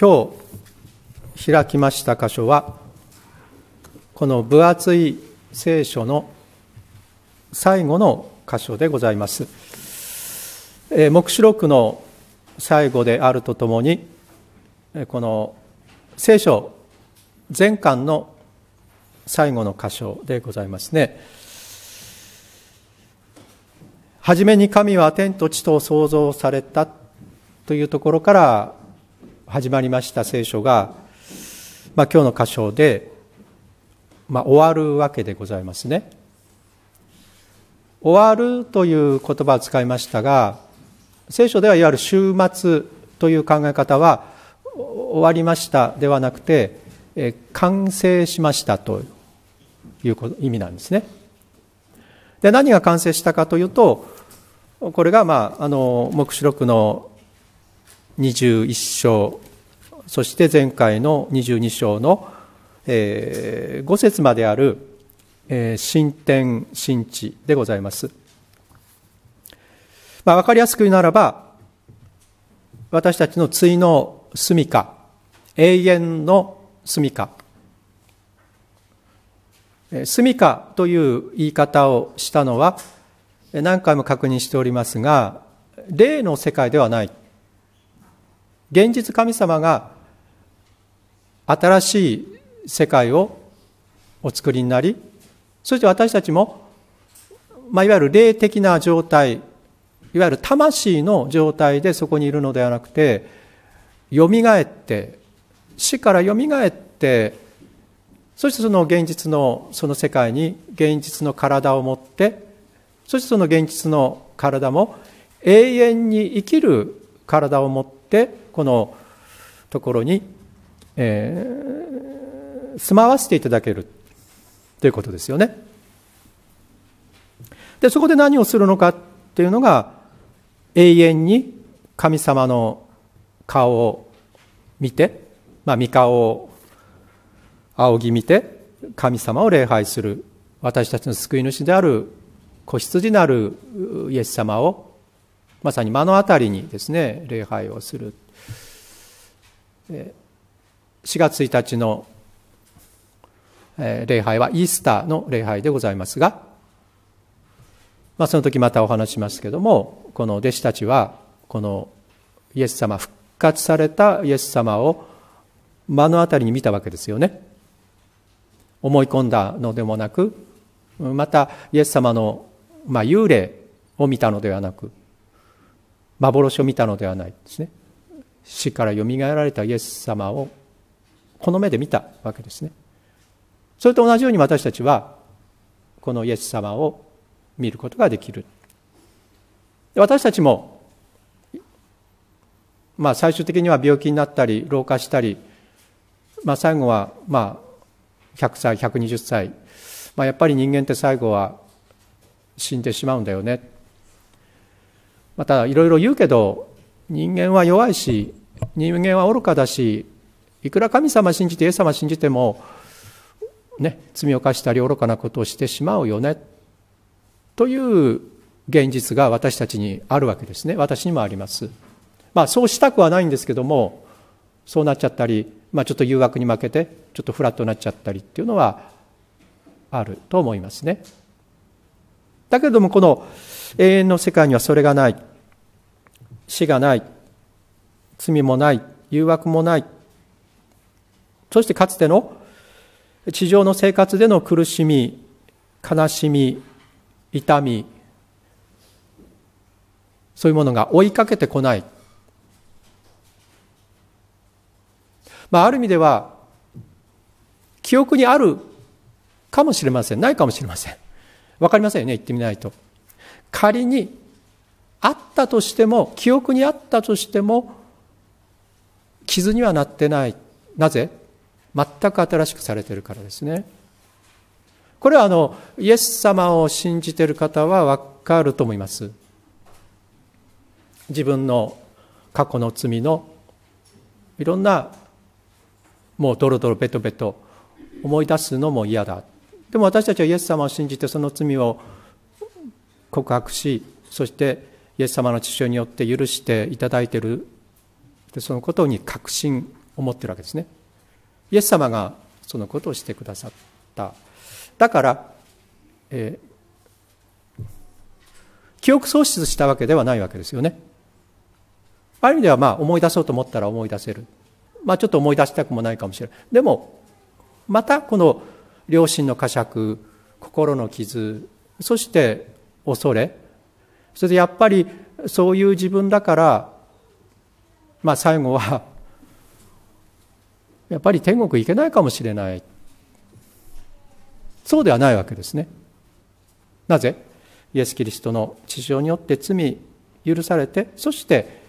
今日開きました箇所はこの分厚い聖書の最後の箇所でございます。えー、目視録の最後であるとともにこの聖書全巻の最後の箇所でございますね。はじめに神は天と地と創造されたというところから始まりました聖書が、まあ、今日の箇所で、まあ、終わるわけでございますね。終わるという言葉を使いましたが聖書ではいわゆる終末という考え方は終わりましたではなくて、え完成しましたという意味なんですね。で何が完成したかというとこれが、まあ、あの黙示録の21章そして前回の22章の、え5節まである、え新天新地でございます、まあ、分かりやすく言うならば私たちの対の住みか永遠の住みか住みかという言い方をしたのは何回も確認しておりますが霊の世界ではない現実神様が新しい世界をお作りになりそして私たちも、まあ、いわゆる霊的な状態いわゆる魂の状態でそこにいるのではなくてよみがえって死からよみがえってそしてその現実のその世界に現実の体を持ってそしてその現実の体も永遠に生きる体を持ってこのところに、えー、住まわせていただけるということですよね。で、そこで何をするのかっていうのが、永遠に神様の顔を見て、まあ、御顔を仰ぎ見て、神様を礼拝する、私たちの救い主である、子羊なるイエス様を、まさに目の当たりにですね、礼拝をする。4月1日の礼拝はイースターの礼拝でございますが、まあ、その時またお話しますけどもこの弟子たちはこのイエス様復活されたイエス様を目の当たりに見たわけですよね思い込んだのでもなくまたイエス様の、まあ、幽霊を見たのではなく幻を見たのではないですね死からよみがえられたイエス様をこの目で見たわけですねそれと同じように私たちはこのイエス様を見ることができる私たちもまあ最終的には病気になったり老化したりまあ最後はまあ100歳120歳まあやっぱり人間って最後は死んでしまうんだよねまたいろいろ言うけど人間は弱いし人間は愚かだしいくら神様信じてイエス様信じてもね罪を犯したり愚かなことをしてしまうよねという現実が私たちにあるわけですね私にもありますまあそうしたくはないんですけどもそうなっちゃったり、まあ、ちょっと誘惑に負けてちょっとフラットになっちゃったりっていうのはあると思いますねだけれどもこの永遠の世界にはそれがない死がない罪もない、誘惑もない。そしてかつての地上の生活での苦しみ、悲しみ、痛み、そういうものが追いかけてこない。まあ、ある意味では、記憶にあるかもしれません。ないかもしれません。わかりませんよね。言ってみないと。仮にあったとしても、記憶にあったとしても、傷にはなってない。なぜ全く新しくされてるからですね。これはあの、イエス様を信じてる方はわかると思います。自分の過去の罪のいろんなもうドロドロベトベト思い出すのも嫌だでも私たちはイエス様を信じてその罪を告白しそしてイエス様の父親によって許していただいているでそのことに確信を持ってるわけですねイエス様がそのことをしてくださっただから、えー、記憶喪失したわけではないわけですよねある意味ではまあ思い出そうと思ったら思い出せるまあちょっと思い出したくもないかもしれないでもまたこの良心の呵責心の傷そして恐れそれでやっぱりそういう自分だからまあ、最後はやっぱり天国行けないかもしれないそうではないわけですねなぜイエス・キリストの地上によって罪許されてそして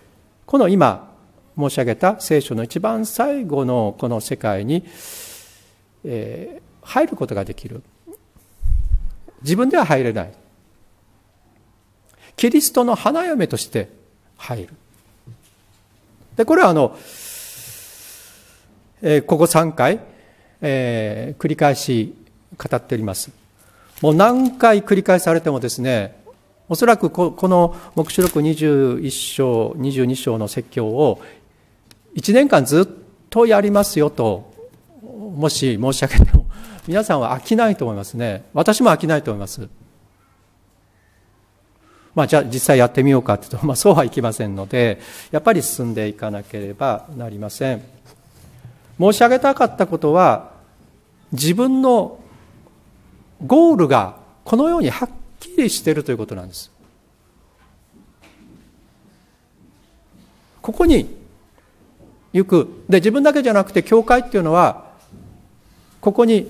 この今申し上げた聖書の一番最後のこの世界に、えー、入ることができる自分では入れないキリストの花嫁として入るで、これはあの、えー、ここ3回、えー、繰り返し語っております。もう何回繰り返されてもですね、おそらくこの黙示録21章、22章の説教を1年間ずっとやりますよと、もし申し上げても、皆さんは飽きないと思いますね。私も飽きないと思います。まあ、じゃあ実際やってみようかというと、まあ、そうはいきませんのでやっぱり進んでいかなければなりません申し上げたかったことは自分のゴールがこのようにはっきりしているということなんですここに行くで自分だけじゃなくて教会っていうのはここに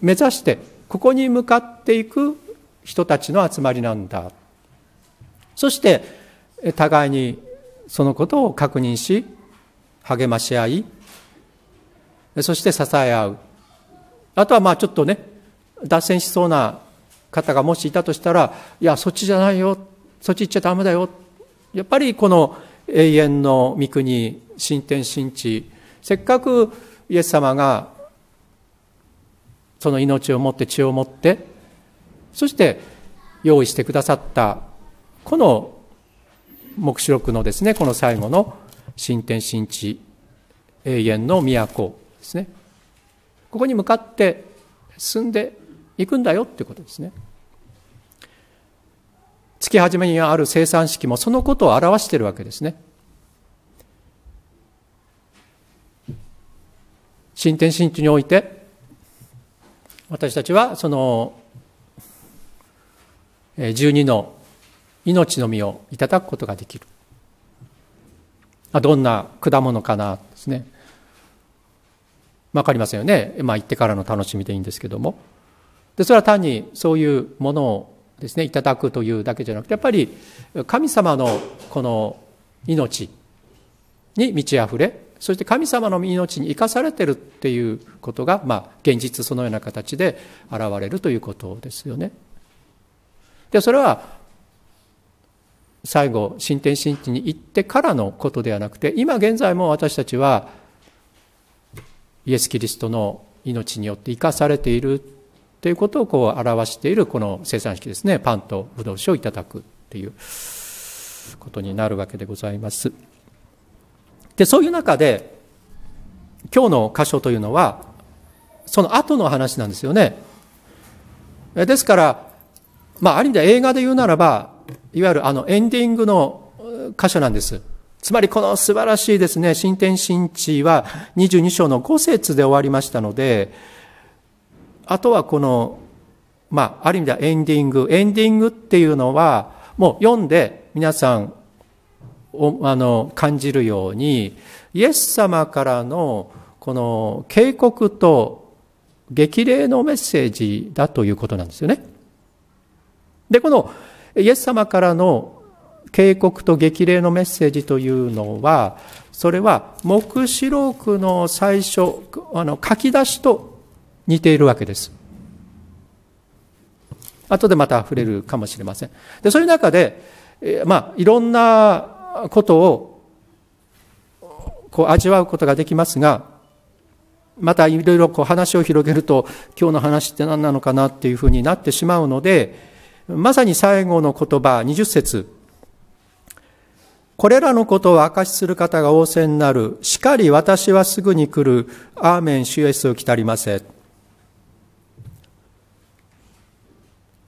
目指してここに向かっていく人たちの集まりなんだそして互いにそのことを確認し励まし合いそして支え合うあとはまあちょっとね脱線しそうな方がもしいたとしたらいやそっちじゃないよそっち行っちゃダメだよやっぱりこの永遠の御国新天新地せっかくイエス様がその命をもって血をもってそして用意してくださったこの黙示録のですねこの最後の新天新地永遠の都ですねここに向かって進んでいくんだよってことですね月初めにある生産式もそのことを表しているわけですね新天新地において私たちはその12の命の実をいただくことができるどんな果物かなですね分かりませんよね、まあ、行ってからの楽しみでいいんですけどもでそれは単にそういうものをですねいただくというだけじゃなくてやっぱり神様のこの命に満ち溢れそして神様の命に生かされてるっていうことが、まあ、現実そのような形で現れるということですよね。でそれは最後新天神地に行ってからのことではなくて今現在も私たちはイエス・キリストの命によって生かされているということをこう表しているこの生産式ですねパンとブドウ酒をいただくっていうことになるわけでございます。でそういう中で今日の箇所というのはその後の話なんですよね。ですからまあ、ある意味では映画で言うならば、いわゆるあのエンディングの箇所なんです。つまりこの素晴らしいですね、新天新地は22章の5節で終わりましたので、あとはこの、まあ、ある意味ではエンディング。エンディングっていうのは、もう読んで皆さん、あの、感じるように、イエス様からのこの警告と激励のメッセージだということなんですよね。で、このイエス様からの警告と激励のメッセージというのは、それは黙示録の最初、あの書き出しと似ているわけです。後でまた触れるかもしれません。で、そういう中で、えまあ、いろんなことをこう味わうことができますが、またいろいろこう話を広げると、今日の話って何なのかなっていうふうになってしまうので、まさに最後の言葉、20節これらのことを証しする方が仰せになる。しかり私はすぐに来る。アーメン、主イエスを来たりませ。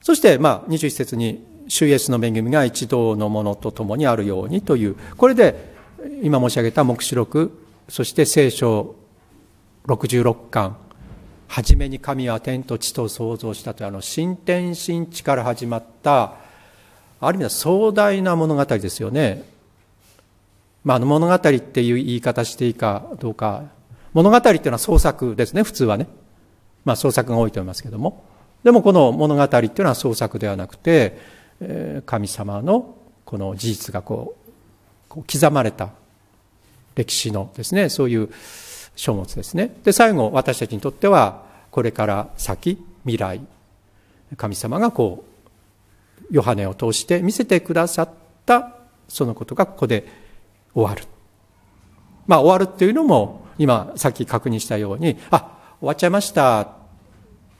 そして、まあ、21節に、主イエスの恵みが一同のものと共にあるようにという、これで、今申し上げた黙示録、そして聖書66巻、初めに神は天と地と創造したというあの新天新地から始まったある意味では壮大な物語ですよね、まあ、あの物語っていう言い方していいかどうか物語っていうのは創作ですね普通はね、まあ、創作が多いと思いますけどもでもこの物語っていうのは創作ではなくて神様のこの事実がこう刻まれた歴史のですねそういう書物ですね。で、最後、私たちにとっては、これから先、未来、神様がこう、ヨハネを通して見せてくださったそのことがここで終わる。まあ、終わるっていうのも、今、さっき確認したように、あ、終わっちゃいました、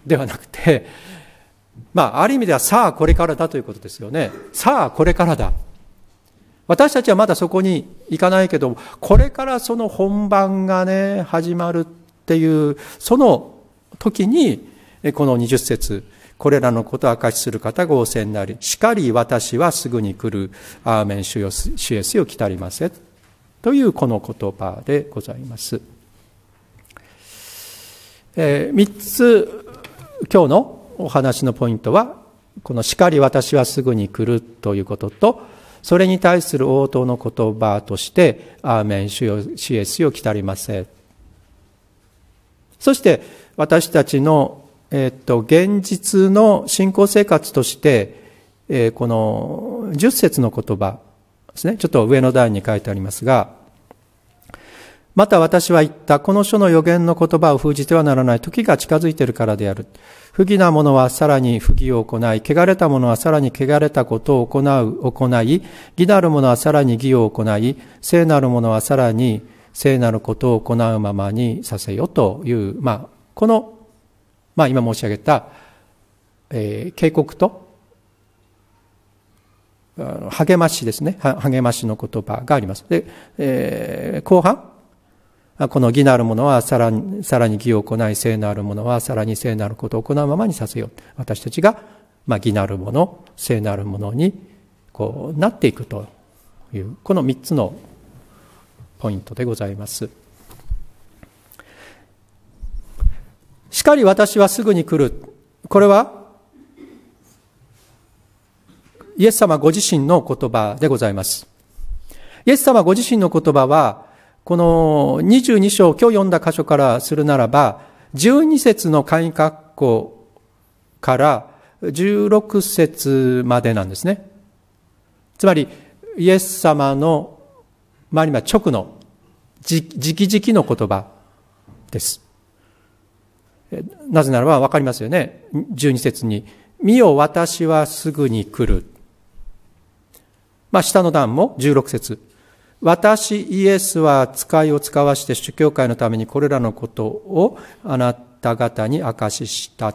ではなくて、まあ、ある意味では、さあ、これからだということですよね。さあ、これからだ。私たちはまだそこに行かないけど、これからその本番がね、始まるっていう、その時に、この20節これらのことを明かしする方が応戦になり、しかり私はすぐに来る、アーメン主よ、主イエスよ来たりませ。というこの言葉でございます。えー、3つ、今日のお話のポイントは、このしかり私はすぐに来るということと、それに対する応答の言葉として「アーメン主よシエスよ来たりませ」そして私たちの、えっと、現実の信仰生活として、えこの十節の言葉ですねちょっと上の段に書いてありますがまた私は言った、この書の予言の言葉を封じてはならない時が近づいているからである。不義な者はさらに不義を行い、汚れた者はさらに汚れたことを行う、行い、義なる者はさらに義を行い、聖なる者はさらに聖なることを行うままにさせよという、まあ、この、まあ今申し上げた、えー、警告と、励ましですね。励ましの言葉があります。で、えー、後半、この義なる者はさらに、さらに義を行い、聖なる者はさらに聖なることを行うままにさせよう。私たちが、まあ、義なる者、聖なる者に、こう、なっていくという、この三つのポイントでございます。しかり私はすぐに来る。これは、イエス様ご自身の言葉でございます。イエス様ご自身の言葉は、この22章、今日読んだ箇所からするならば、12節の簡易括弧から16節までなんですね。つまり、イエス様の、まあ今直の、じ、きじきの言葉です。なぜならばわかりますよね。12節に、見よ私はすぐに来る。まあ下の段も16節。私イエスは使いを使わして主教会のためにこれらのことをあなた方に明かしした。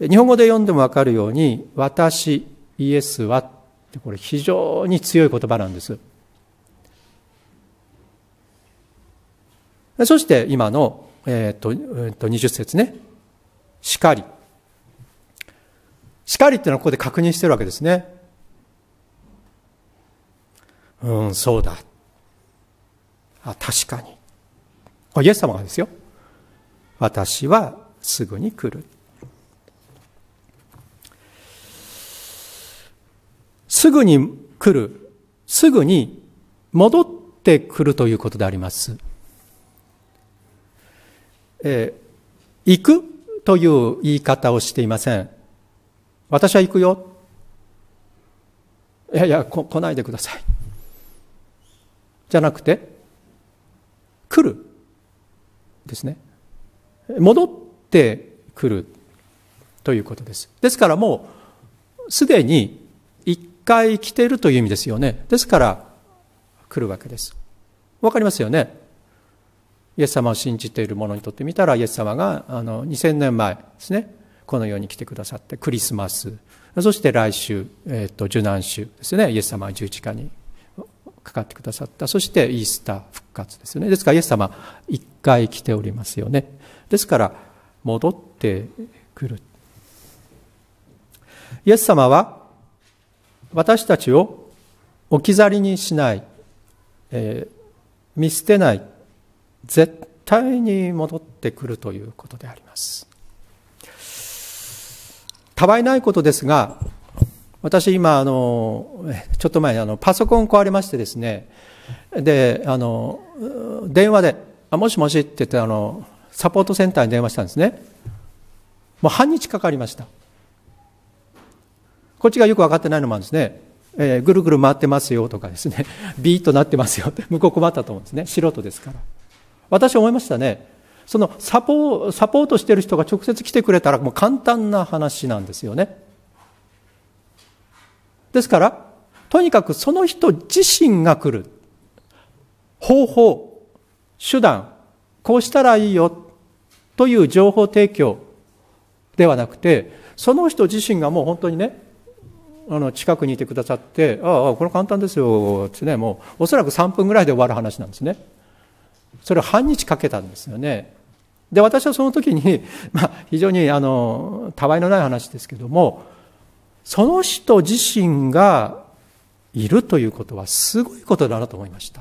日本語で読んでもわかるように、私イエスはってこれ非常に強い言葉なんです。そして今の、えっ、ー、と、えー、と20節ね。しかり。しかりっていうのはここで確認してるわけですね。うん、そうだ。あ確かにイエス様がですよ私はすぐに来るすぐに来るすぐに戻ってくるということであります、えー、行くという言い方をしていません私は行くよいやいや来ないでくださいじゃなくて来るですね戻ってくるということですですからもうすでに一回来ているという意味ですよねですから来るわけですわかりますよねイエス様を信じている者にとってみたらイエス様があの2000年前ですねこの世に来てくださってクリスマスそして来週、えーと、受難週ですねイエス様は十字架にかかってくださった。そしてイースター復活ですよね。ですからイエス様、一回来ておりますよね。ですから、戻ってくる。イエス様は、私たちを置き去りにしない、えー、見捨てない、絶対に戻ってくるということであります。たわいないことですが、私今あのちょっと前あのパソコン壊れましてですねであの電話で「あもしもし」って言ってあのサポートセンターに電話したんですねもう半日かかりましたこっちがよく分かってないのもあるんですね、えー、ぐるぐる回ってますよとかですね ビーッとなってますよって向こう困ったと思うんですね素人ですから私思いましたねそのサポサポートしてる人が直接来てくれたらもう簡単な話なんですよねですから、とにかくその人自身が来る。方法、手段、こうしたらいいよという情報提供ではなくて、その人自身がもう本当にね、あの近くにいてくださって、ああ、これ簡単ですよってね、もうおそらく3分ぐらいで終わる話なんですね。それを半日かけたんですよね。で、私はその時に、まあ、非常にあの、たわいのない話ですけども、その人自身がいるということはすごいことだなと思いました。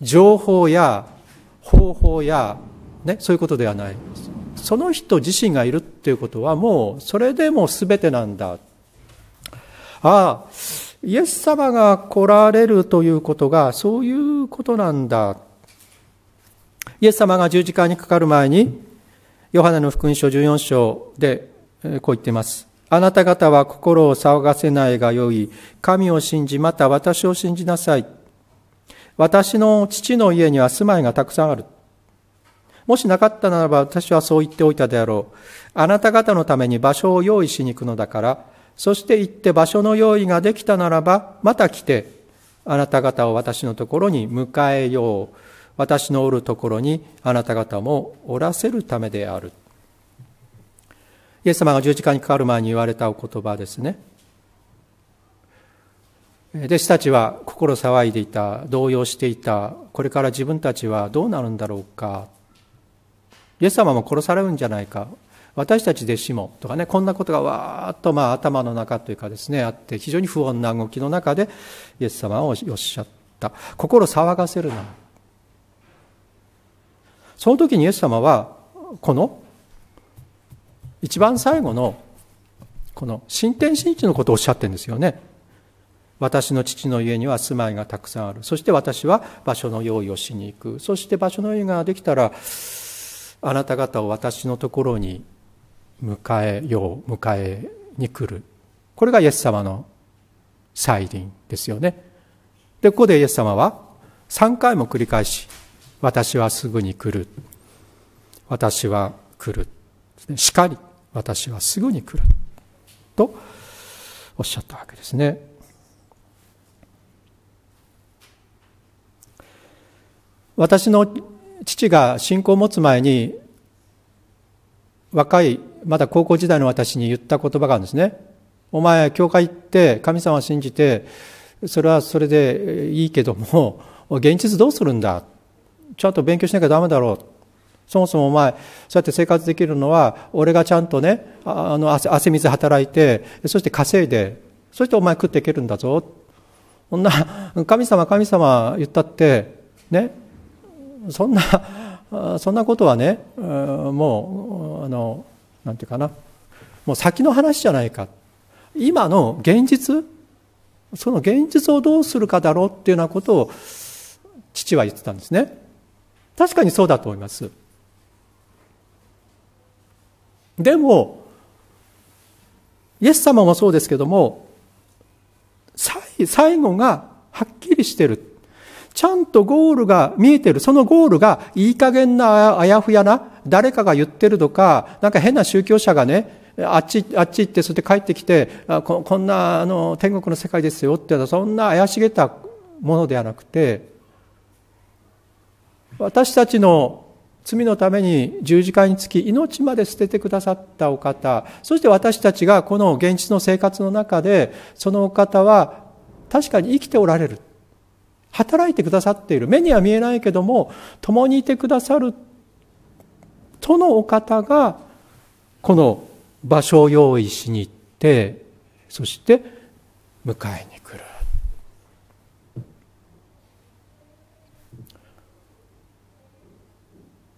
情報や方法や、ね、そういうことではない。その人自身がいるっていうことはもうそれでも全てなんだ。ああ、イエス様が来られるということがそういうことなんだ。イエス様が十字架にかかる前に、ヨハネの福音書14章でこう言っています。あなた方は心を騒がせないがよい。神を信じ、また私を信じなさい。私の父の家には住まいがたくさんある。もしなかったならば私はそう言っておいたであろう。あなた方のために場所を用意しに行くのだから、そして行って場所の用意ができたならば、また来て、あなた方を私のところに迎えよう。私のおるところにあなた方もおらせるためである。イエス様が十字架にかかる前に言われたお言葉ですね。弟子たちは心騒いでいた、動揺していた、これから自分たちはどうなるんだろうか、イエス様も殺されるんじゃないか、私たち弟子もとかね、こんなことがわーっとまあ頭の中というかですね、あって、非常に不穏な動きの中で、イエス様をおっしゃった。心騒がせるな。その時にイエス様は、この一番最後のこの新天神地のことをおっしゃってるんですよね。私の父の家には住まいがたくさんある。そして私は場所の用意をしに行く。そして場所の用意ができたら、あなた方を私のところに迎えよう、迎えに来る。これがイエス様の再臨ですよね。で、ここでイエス様は3回も繰り返し、私はすぐに来る。私は来る。しかり。私はすぐに来るとおっしゃったわけですね。私の父が信仰を持つ前に若いまだ高校時代の私に言った言葉があるんですね。お前教会行って神様を信じてそれはそれでいいけども現実どうするんだちゃんと勉強しなきゃダメだろうそもそもお前、そうやって生活できるのは、俺がちゃんとね、あの汗汗水働いて、そして稼いで、そしてお前食っていけるんだぞ。そんな、神様、神様言ったって、ね、そんな、そんなことはね、もう、あの、なんていうかな、もう先の話じゃないか。今の現実、その現実をどうするかだろうっていうようなことを、父は言ってたんですね。確かにそうだと思います。でもイエス様もそうですけども最後がはっきりしてるちゃんとゴールが見えてる。そのゴールがいい加減なあやふやな、誰かが言ってるとか、なんか変な宗教者がね、あっち、あっち行って、そして帰ってきて、ここんな、あの、天国の世界ですよってそんな怪しげたものではなくて、私たちの罪のために十字架につき命まで捨ててくださったお方、そして私たちがこの現実の生活の中で、そのお方は確かに生きておられる。働いてくださっている。目には見えないけども、共にいてくださる。とのお方が、この場所を用意しに行って、そして迎えに来る。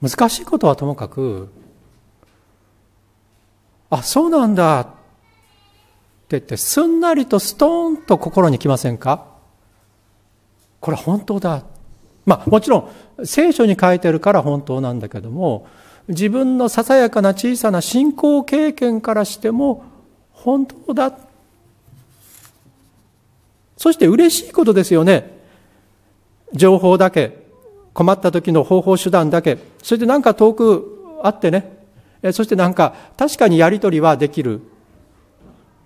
難しいことはともかく、あ、そうなんだって言って、すんなりとストーンと心に来ませんかこれ本当だ。まあもちろん聖書に書いてるから本当なんだけども、自分のささやかな小さな信仰経験からしても本当だ。そして嬉しいことですよね。情報だけ。困った時の方法手段だけ、それでなんか遠くあってね、そしてなんか確かにやりとりはできる。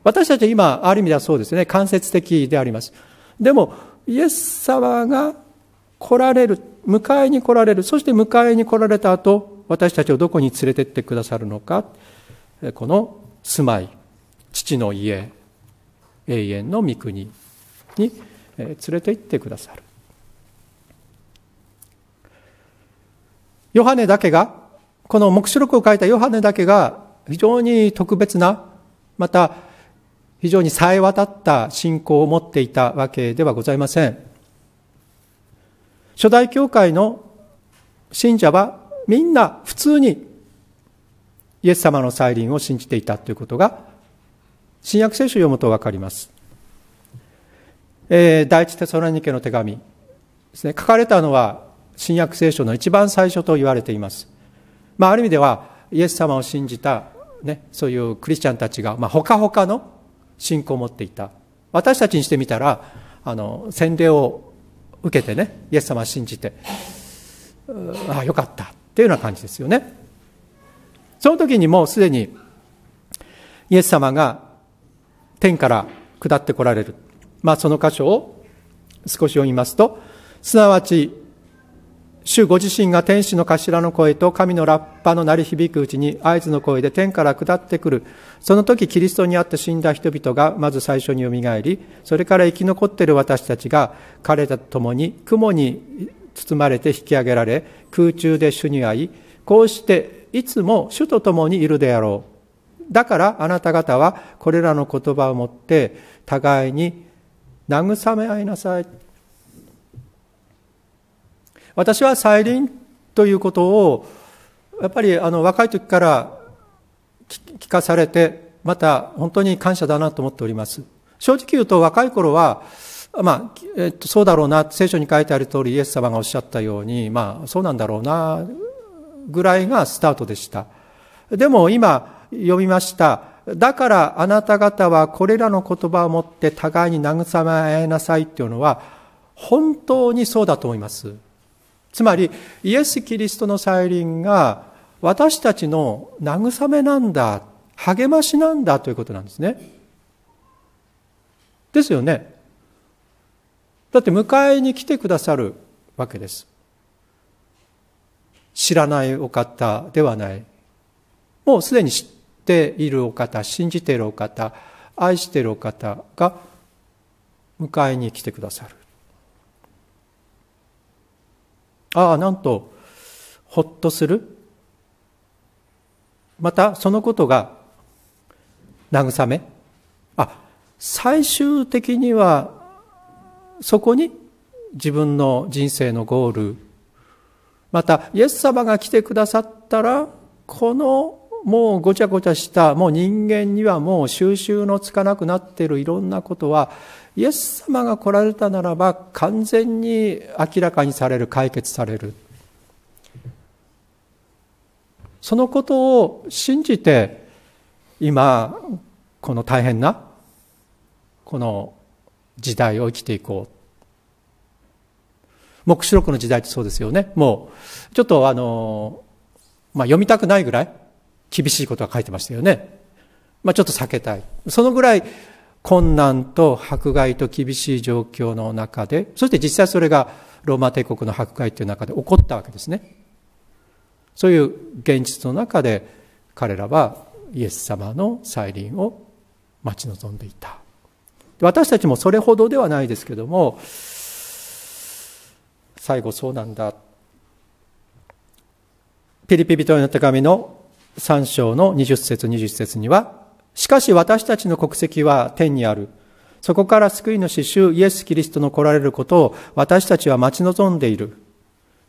私たちは今、ある意味ではそうですね、間接的であります。でも、イエス様が来られる、迎えに来られる、そして迎えに来られた後、私たちをどこに連れてってくださるのか、この住まい、父の家、永遠の御国に連れて行ってくださる。ヨハネだけが、この黙示録を書いたヨハネだけが非常に特別な、また非常に冴え渡った信仰を持っていたわけではございません。初代教会の信者はみんな普通にイエス様の再臨を信じていたということが、新約聖書を読むとわかります。えー、第一テソラニケの手紙ですね。書かれたのは新約聖書の一番最初と言われています。まあ、ある意味では、イエス様を信じた、ね、そういうクリスチャンたちが、まあ、ほかほかの信仰を持っていた。私たちにしてみたら、あの、洗礼を受けてね、イエス様を信じて、ああ、よかったっていうような感じですよね。その時にもうすでに、イエス様が天から下ってこられる。まあ、その箇所を少し読みますと、すなわち主ご自身が天使の頭の声と神のラッパの鳴り響くうちに合図の声で天から下ってくる。その時キリストにあって死んだ人々がまず最初に蘇り、それから生き残っている私たちが彼らと共に雲に包まれて引き上げられ、空中で主に会い、こうしていつも主と共にいるであろう。だからあなた方はこれらの言葉をもって互いに慰め合いなさい。私は再臨ということを、やっぱりあの若い時から聞かされて、また本当に感謝だなと思っております。正直言うと若い頃は、まあ、えっと、そうだろうな、聖書に書いてある通りイエス様がおっしゃったように、まあ、そうなんだろうな、ぐらいがスタートでした。でも今、読みました。だからあなた方はこれらの言葉を持って互いに慰め合いなさいっていうのは、本当にそうだと思います。つまり、イエス・キリストの再臨が私たちの慰めなんだ、励ましなんだということなんですね。ですよね。だって迎えに来てくださるわけです。知らないお方ではない。もうすでに知っているお方、信じているお方、愛しているお方が迎えに来てくださる。ああなんとほっとするまたそのことが慰めあ最終的にはそこに自分の人生のゴールまたイエス様が来てくださったらこのもうごちゃごちゃしたもう人間にはもう収集のつかなくなっているいろんなことはイエス様が来られたならば完全に明らかにされる解決されるそのことを信じて今この大変なこの時代を生きていこう黙示録の時代ってそうですよねもうちょっとあの、まあ、読みたくないぐらい厳しいことが書いてましたよね、まあ、ちょっと避けたいそのぐらい困難と迫害と厳しい状況の中で、そして実際それがローマ帝国の迫害という中で起こったわけですね。そういう現実の中で彼らはイエス様の再臨を待ち望んでいた。私たちもそれほどではないですけども、最後そうなんだ。ピリピ人への手紙の3章の20節2 0節には、しかし私たちの国籍は天にある。そこから救い主主イエス・キリストの来られることを私たちは待ち望んでいる。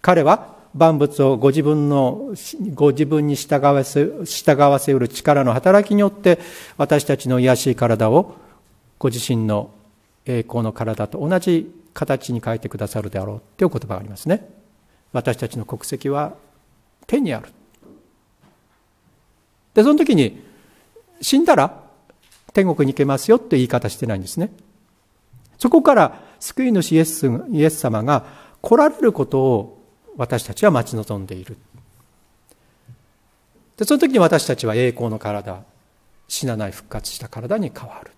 彼は万物をご自分の、ご自分に従わせ、従わせうる力の働きによって、私たちの癒しい体をご自身の栄光の体と同じ形に変えてくださるであろうという言葉がありますね。私たちの国籍は天にある。で、その時に、死んだら天国に行けますよって言い方してないんですね。そこから救い主イエスイエス様が来られることを私たちは待ち望んでいる。でその時に私たちは栄光の体、死なない復活した体に変わる。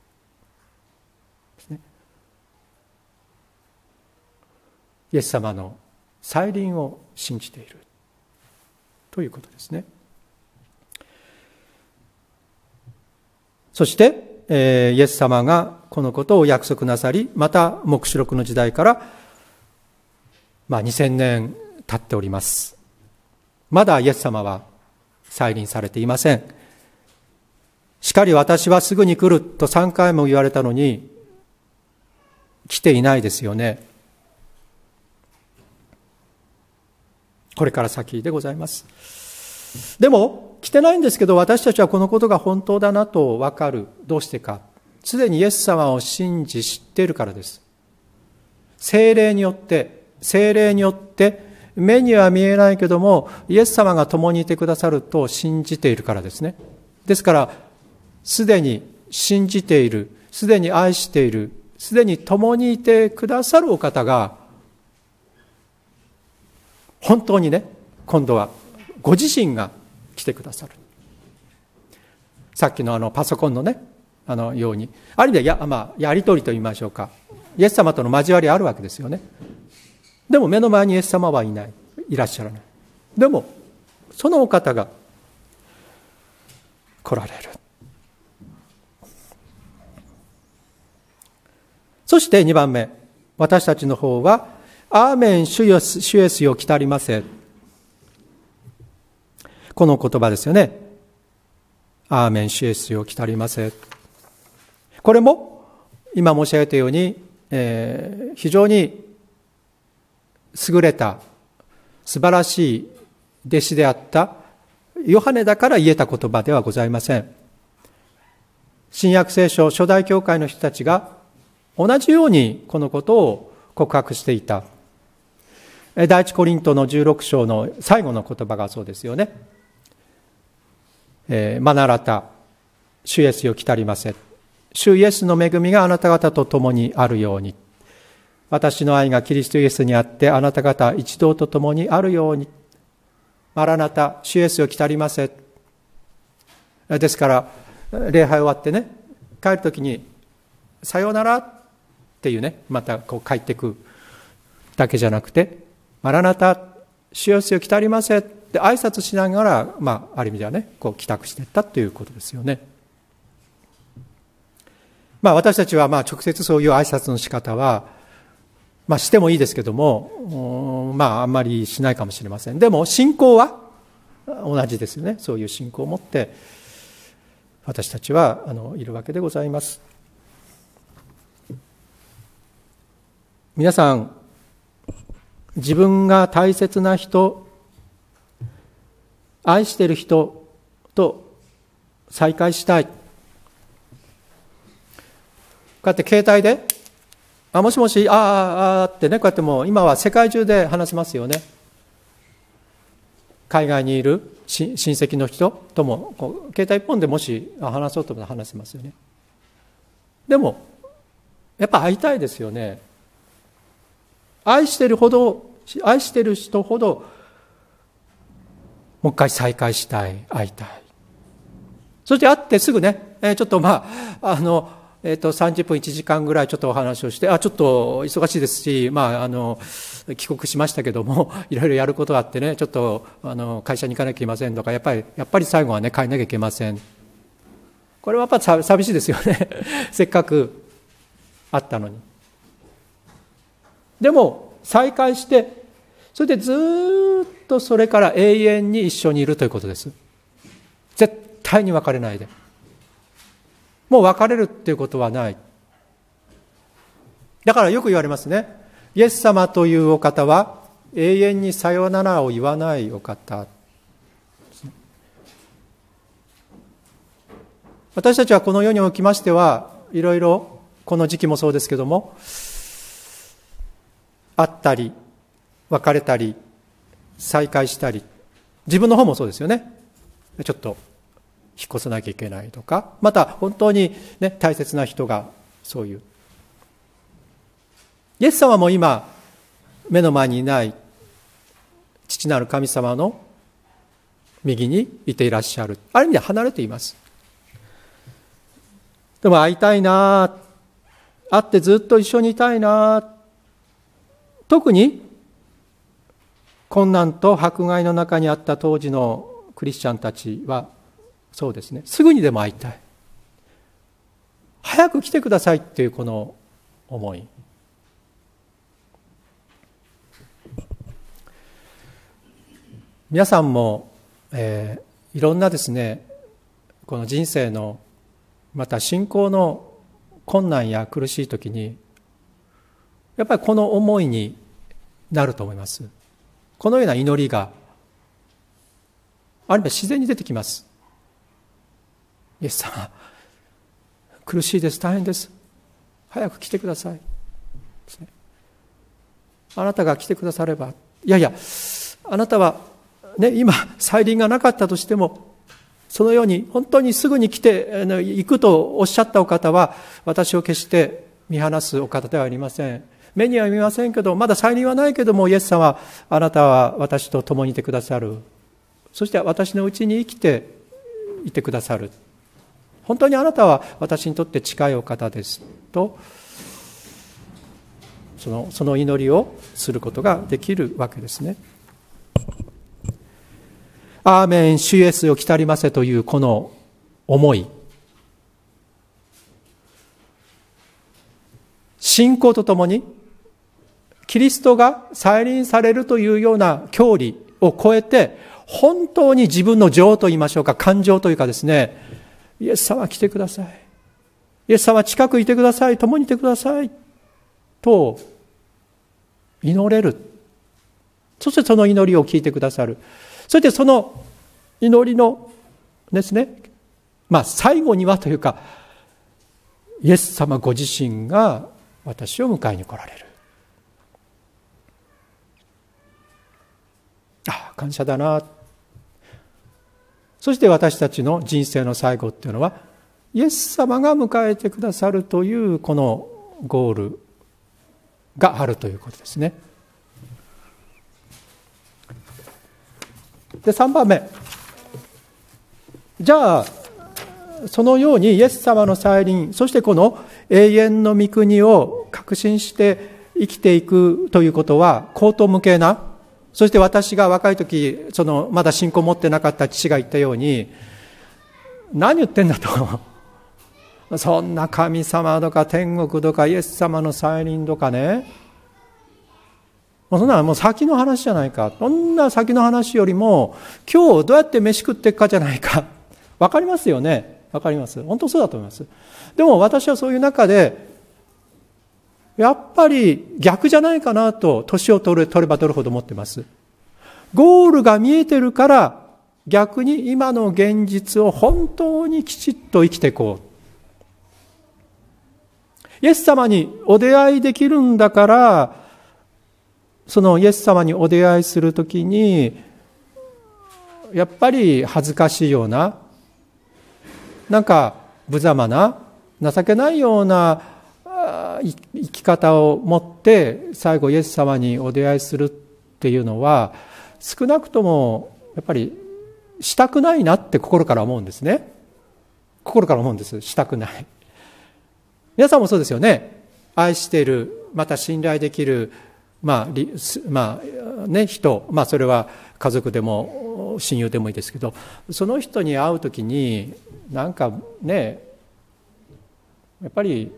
ね、イエス様の再臨を信じているということですね。そして、えー、イエス様がこのことを約束なさり、また黙示録の時代から、まあ、2000年経っております。まだイエス様は再臨されていません。しかり私はすぐに来ると3回も言われたのに、来ていないですよね。これから先でございます。でも、来てないんですけど、私たちはこのことが本当だなとわかる。どうしてか。すでにイエス様を信じ知っているからです。精霊によって、精霊によって、目には見えないけども、イエス様が共にいてくださると信じているからですね。ですから、すでに信じている、すでに愛している、すでに共にいてくださるお方が、本当にね、今度はご自身が来てくださるさっきのあのパソコンのねあのようにある意味でや,、まあ、やり取りと言いましょうかイエス様との交わりあるわけですよねでも目の前にイエス様はいないいらっしゃらないでもそのお方が来られるそして2番目私たちの方は「アーメンス、よ主イエスよ来たりませ」この言葉ですよね。アーメン、シエスよ、来たりませ。これも、今申し上げたように、えー、非常に優れた、素晴らしい弟子であったヨハネだから言えた言葉ではございません。新約聖書初代教会の人たちが同じようにこのことを告白していた。第一コリントの16章の最後の言葉がそうですよね。えー、マナラタ、主イエスよ来たりませ。主イエスの恵みがあなた方と共にあるように。私の愛がキリストイエスにあってあなた方一同と共にあるように。マラなタ、主イエスよ来たりませ。ですから、礼拝終わってね、帰るときに、さようならっていうね、またこう帰ってくだけじゃなくて、マラなタ、主イエスよ来たりませ。で挨拶しながら、まあ、ある意味ではねこう帰宅していったということですよね。まあ、私たちはまあ直接そういう挨拶の仕方は、まあ、してもいいですけども、まあ、あんまりしないかもしれません。でも信仰は同じですよね。そういう信仰を持って私たちはあのいるわけでございます。皆さん自分が大切な人愛してる人と再会したい。こうやって携帯で、あ、もしもし、ああ、ああってね、こうやってもう今は世界中で話しますよね。海外にいる親戚の人とも、こう携帯一本でもし話そうと思話せますよね。でも、やっぱ会いたいですよね。愛してるほど、愛してる人ほどもう一回再会したい、会いたい。そして会ってすぐね、えちょっとまあ、あの、えっ、と、30分1時間ぐらいちょっとお話をして、あ、ちょっと忙しいですし、まあ、あの、帰国しましたけども、いろいろやることがあってね、ちょっと、あの、会社に行かなきゃいけませんとか、やっぱり、やっぱり最後はね、帰んなきゃいけません。これはやっぱ寂しいですよね。せっかく会ったのに。でも、再会して、それでずっとそれから永遠に一緒にいるということです。絶対に別れないで。もう別れるっていうことはない。だからよく言われますね。イエス様というお方は永遠にさよならを言わないお方。私たちはこの世におきましてはいろいろこの時期もそうですけどもあったり別れたり再会したり自分の方もそうですよねちょっと引っ越さなきゃいけないとかまた本当に、ね、大切な人がそういうイエス様も今目の前にいない父なる神様の右にいていらっしゃるある意味で離れていますでも会いたいな会ってずっと一緒にいたいな特に困難と迫害の中にあった当時のクリスチャンたちはそうですねすぐにでも会いたい早く来てくださいっていうこの思い皆さんも、えー、いろんなですねこの人生のまた信仰の困難や苦しい時にやっぱりこの思いになると思います。このような祈りがあるいは自然に出てきますイエス様苦しいです大変です早く来てくださいあなたが来てくださればいやいやあなたは、ね、今再臨がなかったとしてもそのように本当にすぐに来て行くとおっしゃったお方は私を決して見放すお方ではありません目には見ませんけど、まだ再臨はないけども、イエス様は、あなたは私と共にいてくださる。そして私のうちに生きていてくださる。本当にあなたは私にとって近いお方です。と、そのその祈りをすることができるわけですね。アーメン、主イエスを来たりませというこの思い。信仰とともにキリストが再臨されるというような教理を超えて、本当に自分の情と言いましょうか、感情というかですね、イエス様来てください。イエス様近くいてください。共にいてください。と、祈れる。そしてその祈りを聞いてくださる。そしてその祈りのですね、まあ最後にはというか、イエス様ご自身が私を迎えに来られる。あ感謝だなそして私たちの人生の最後っていうのはイエス様が迎えてくださるというこのゴールがあるということですねで3番目じゃあそのようにイエス様の再臨そしてこの永遠の御国を確信して生きていくということは高頭無形なそして私が若い時そのまだ信仰を持ってなかった父が言ったように何言ってんだと そんな神様とか天国とかイエス様の再臨とかねもうそんなもう先の話じゃないかそんな先の話よりも今日どうやって飯食っていくかじゃないか わかりますよねわかります本当そうだと思いますでも私はそういう中でやっぱり逆じゃないかなと、年を取れ取れば取るほど思ってます。ゴールが見えてるから、逆に今の現実を本当にきちっと生きていこう。イエス様にお出会いできるんだから、そのイエス様にお出会いするときに、やっぱり恥ずかしいような、なんか無様な、情けないような生き方を持って最後イエス様にお出会いするっていうのは少なくともやっぱりしたくないなって心から思うんですね心から思うんですしたくない皆さんもそうですよね愛しているまた信頼できるまあ、まあ、ね、人、まあ、それは家族でも親友でもいいですけどその人に会う時になんかねやっぱり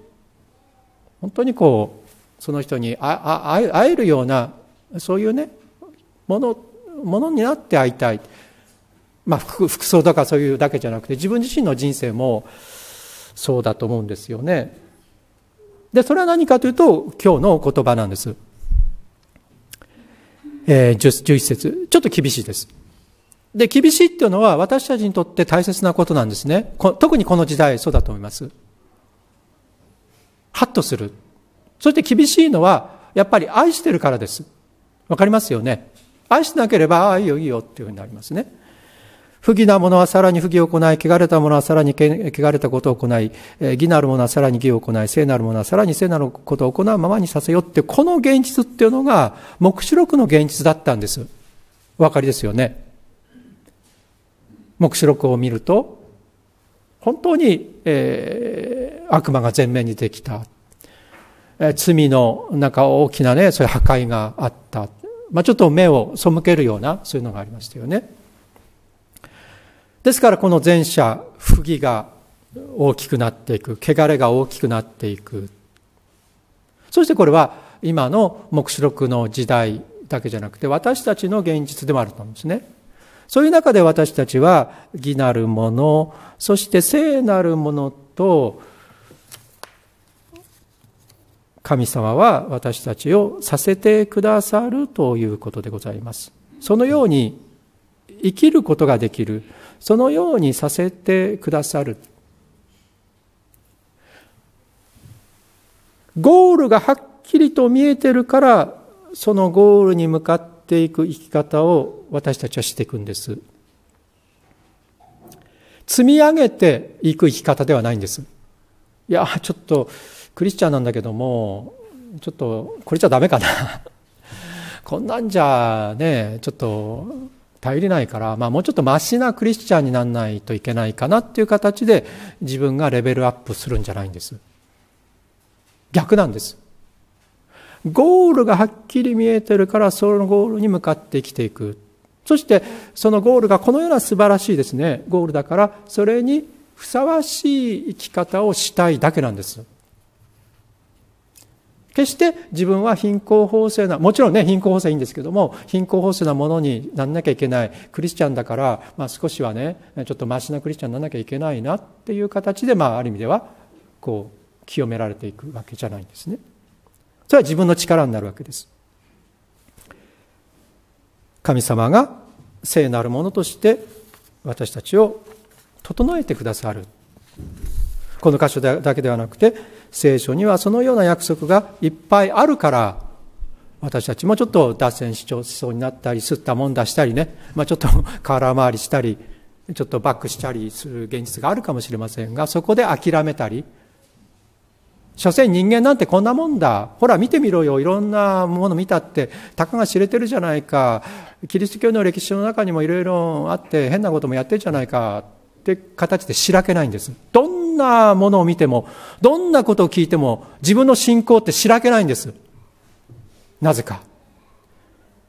本当にこうその人に会えるようなそういうねものものになって会いたい、まあ、服装とかそういうだけじゃなくて自分自身の人生もそうだと思うんですよねでそれは何かというと今日の言葉なんです、えー、11節ちょっと厳しいですで厳しいっていうのは私たちにとって大切なことなんですね特にこの時代そうだと思いますハッとする。そして厳しいのは、やっぱり愛してるからです。わかりますよね。愛してなければ、ああ、いいよ、いいよっていうふうになりますね。不義なものはさらに不義を行い、汚れたものはさらに汚れたことを行い、義なるものはさらに義を行い、聖なるものはさらに聖なることを行うままにさせよって、この現実っていうのが、黙示録の現実だったんです。わかりですよね。黙示録を見ると、本当に、えー悪魔が前面にできた。罪のなんか大きなね、そういう破壊があった。まあ、ちょっと目を背けるような、そういうのがありましたよね。ですからこの前者、不義が大きくなっていく。汚れが大きくなっていく。そしてこれは今の黙示録の時代だけじゃなくて私たちの現実でもあると思うんですね。そういう中で私たちは義なるもの、そして聖なるものと神様は私たちをさせてくださるということでございます。そのように生きることができる。そのようにさせてくださる。ゴールがはっきりと見えてるから、そのゴールに向かっていく生き方を私たちはしていくんです。積み上げていく生き方ではないんです。いや、ちょっと、クリスチャンなんだけどもちょっとこれじゃダメかな こんなんじゃねちょっと頼りないから、まあ、もうちょっとマシなクリスチャンにならないといけないかなっていう形で自分がレベルアップするんじゃないんです逆なんですゴールがはっきり見えてるからそのゴールに向かって生きていくそしてそのゴールがこのような素晴らしいですねゴールだからそれにふさわしい生き方をしたいだけなんです決して自分は貧困法制な、もちろんね、貧困法制いいんですけども、貧困法制なものにならなきゃいけない、クリスチャンだから、まあ、少しはね、ちょっとマシなクリスチャンにならなきゃいけないなっていう形で、まあ、ある意味では、こう、清められていくわけじゃないんですね。それは自分の力になるわけです。神様が聖なるものとして私たちを整えてくださる。この箇所だけではなくて、聖書にはそのような約束がいっぱいあるから私たちもちょっと脱線しそうになったりすったもんだしたりね、まあ、ちょっと 空回りしたりちょっとバックしたりする現実があるかもしれませんがそこで諦めたり所詮人間なんてこんなもんだほら見てみろよいろんなもの見たってたかが知れてるじゃないかキリスト教の歴史の中にもいろいろあって変なこともやってるじゃないかって形でしらけないんです。どんなものを見ても、どんなことを聞いても、自分の信仰ってしらけないんです。なぜか。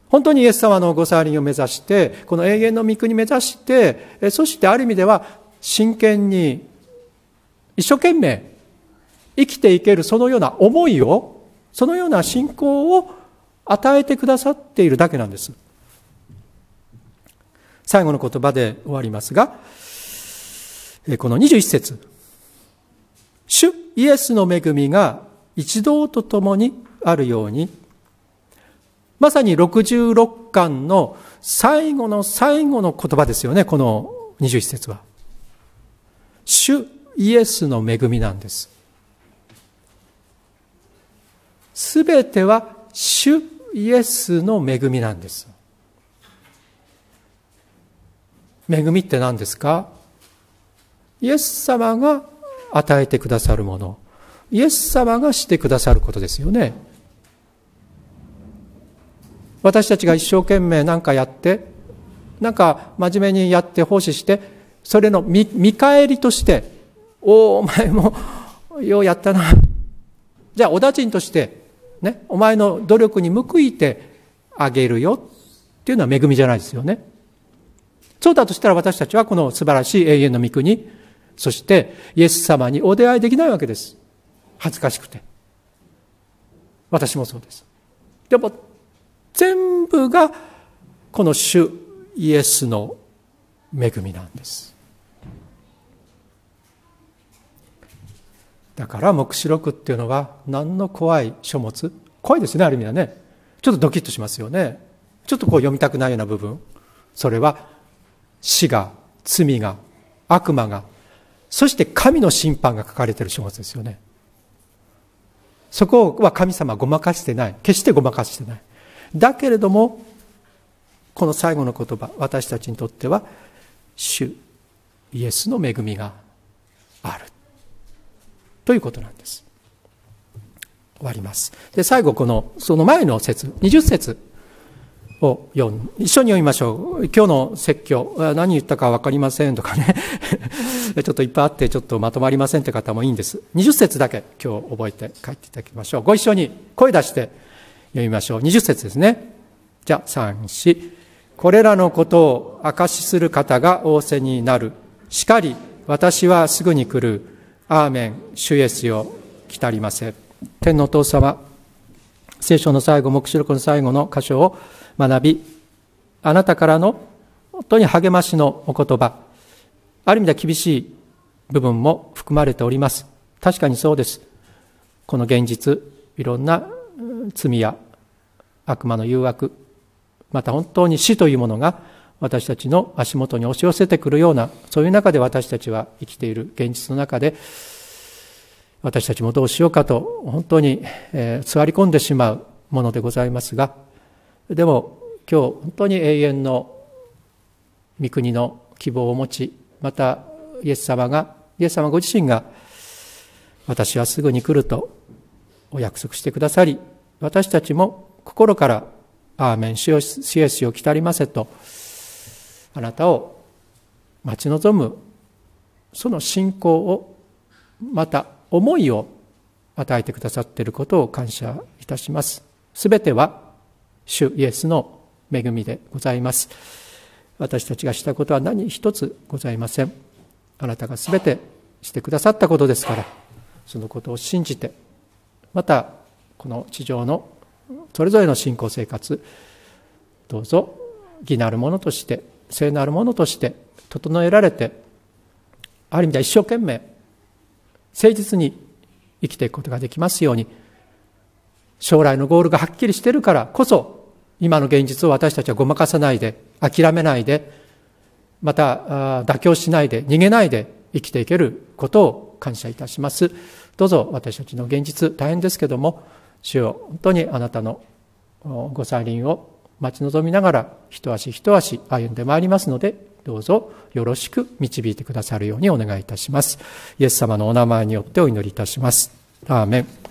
本当にイエス様のご再臨を目指して、この永遠の御国目指して、そしてある意味では真剣に、一生懸命生きていけるそのような思いを、そのような信仰を与えてくださっているだけなんです。最後の言葉で終わりますが、この21節主イエスの恵みが一同と共にあるように、まさに66巻の最後の最後の言葉ですよね、この21節は。主イエスの恵みなんです。すべては主イエスの恵みなんです。恵みって何ですかイエス様が与えてくださるものイエス様がしてくださることですよね私たちが一生懸命何かやってなんか真面目にやって奉仕してそれの見返りとしておおお前も ようやったなじゃあお達人としてねお前の努力に報いてあげるよっていうのは恵みじゃないですよねそうだとしたら私たちはこの素晴らしい永遠の御国そしてイエス様にお出会いできないわけです恥ずかしくて私もそうですでも全部がこの主イエスの恵みなんですだから黙示録っていうのは何の怖い書物怖いですねある意味はねちょっとドキッとしますよねちょっとこう読みたくないような部分それは死が罪が悪魔がそして神の審判が書かれている書物ですよね。そこは神様はごまかしてない。決してごまかしてない。だけれども、この最後の言葉、私たちにとっては、主、イエスの恵みがある。ということなんです。終わります。で、最後この、その前の説、20節を読一緒に読みましょう。今日の説教、何言ったか分かりませんとかね、ちょっといっぱいあって、ちょっとまとまりませんって方もいいんです。20節だけ今日覚えて帰っていただきましょう。ご一緒に声出して読みましょう。20節ですね。じゃあ、3、4。これらのことを証しする方が仰せになる。しかり、私はすぐに来る。アーメン、主イエスよ、来たりませ。天のお父様。聖書の最後、黙示録の最後の箇所を学び、あなたからの本当に励ましのお言葉、ある意味では厳しい部分も含まれております。確かにそうです。この現実、いろんな罪や悪魔の誘惑、また本当に死というものが私たちの足元に押し寄せてくるような、そういう中で私たちは生きている現実の中で、私たちもどうしようかと本当に、えー、座り込んでしまうものでございますがでも今日本当に永遠の御国の希望を持ちまたイエス様がイエス様ご自身が私はすぐに来るとお約束してくださり私たちも心から「アーメンシエスを来たりませと」あなたを待ち望むその信仰をまた思いを与えてくださっていることを感謝いたします。すべては主イエスの恵みでございます。私たちがしたことは何一つございません。あなたがすべてしてくださったことですから、そのことを信じて、またこの地上のそれぞれの信仰生活、どうぞ義なるものとして、聖なるものとして、整えられて、ある意味では一生懸命誠実に生きていくことができますように将来のゴールがはっきりしてるからこそ今の現実を私たちはごまかさないで諦めないでまた妥協しないで逃げないで生きていけることを感謝いたしますどうぞ私たちの現実大変ですけども主よ本当にあなたのご再臨を待ち望みながら一足一足歩んでまいりますのでどうぞよろしく導いてくださるようにお願いいたします。イエス様のお名前によってお祈りいたします。アーメン